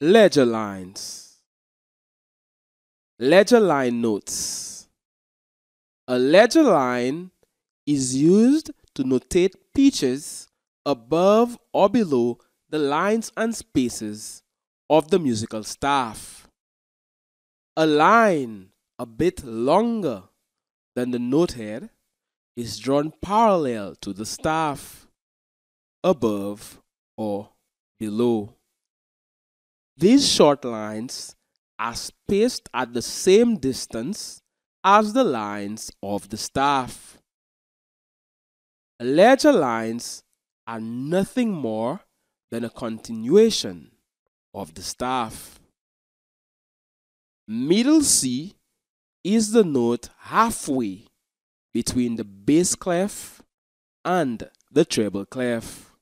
ledger lines, ledger line notes. A ledger line is used to notate pitches above or below the lines and spaces of the musical staff. A line a bit longer than the notehead is drawn parallel to the staff, above or below. These short lines are spaced at the same distance as the lines of the staff. Ledger lines are nothing more than a continuation of the staff. Middle C is the note halfway between the bass clef and the treble clef.